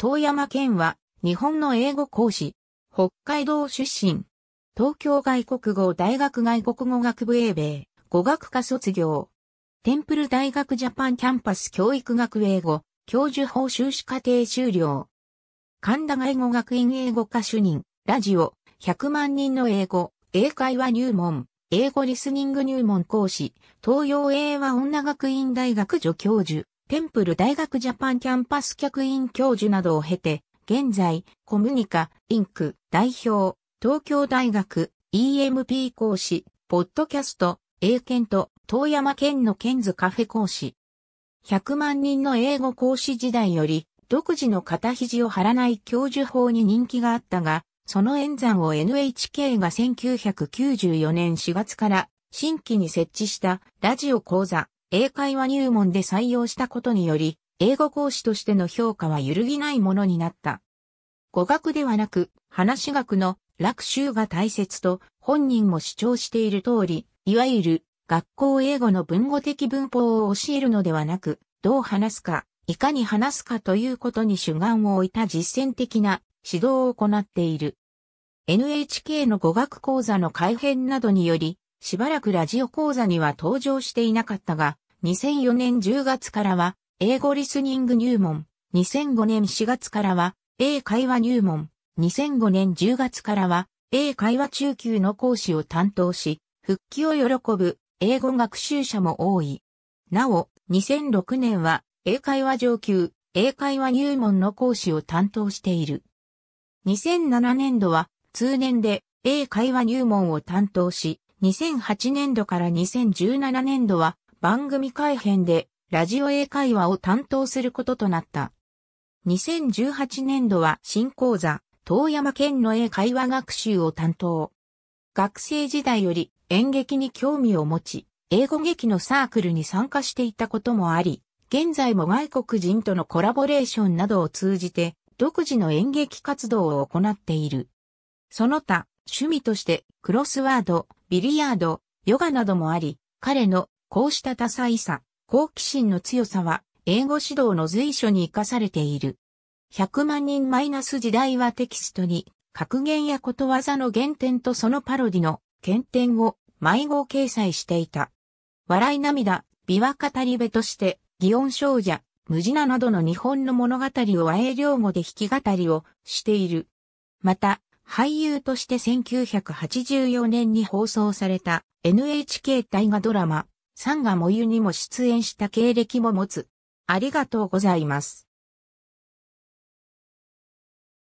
遠山健は、日本の英語講師、北海道出身、東京外国語大学外国語学部英米、語学科卒業、テンプル大学ジャパンキャンパス教育学英語、教授法修士課程修了、神田外語学院英語科主任、ラジオ、100万人の英語、英会話入門、英語リスニング入門講師、東洋英和女学院大学助教授、テンプル大学ジャパンキャンパス客員教授などを経て、現在、コムニカ、インク、代表、東京大学、EMP 講師、ポッドキャスト、英検と、遠山県の県図カフェ講師。100万人の英語講師時代より、独自の肩肘を張らない教授法に人気があったが、その演算を NHK が1994年4月から新規に設置したラジオ講座英会話入門で採用したことにより、英語講師としての評価は揺るぎないものになった。語学ではなく、話学の楽習が大切と本人も主張している通り、いわゆる学校英語の文語的文法を教えるのではなく、どう話すか、いかに話すかということに主眼を置いた実践的な指導を行っている。NHK の語学講座の改編などにより、しばらくラジオ講座には登場していなかったが、2004年10月からは、英語リスニング入門、2005年4月からは、英会話入門、2005年10月からは、英会話中級の講師を担当し、復帰を喜ぶ英語学習者も多い。なお、2006年は、英会話上級、英会話入門の講師を担当している。2007年度は、通年で英会話入門を担当し、2008年度から2017年度は番組改編でラジオ英会話を担当することとなった。2018年度は新講座、遠山県の英会話学習を担当。学生時代より演劇に興味を持ち、英語劇のサークルに参加していたこともあり、現在も外国人とのコラボレーションなどを通じて、独自の演劇活動を行っている。その他、趣味としてクロスワード、ビリヤード、ヨガなどもあり、彼のこうした多彩さ、好奇心の強さは英語指導の随所に活かされている。100万人マイナス時代はテキストに格言やことわざの原点とそのパロディの原点を迷子掲載していた。笑い涙、美和語り部として、祇園少女、無地ななどの日本の物語を和英両語で弾き語りをしている。また、俳優として1984年に放送された NHK 大河ドラマ、サンガモユにも出演した経歴も持つ。ありがとうございます。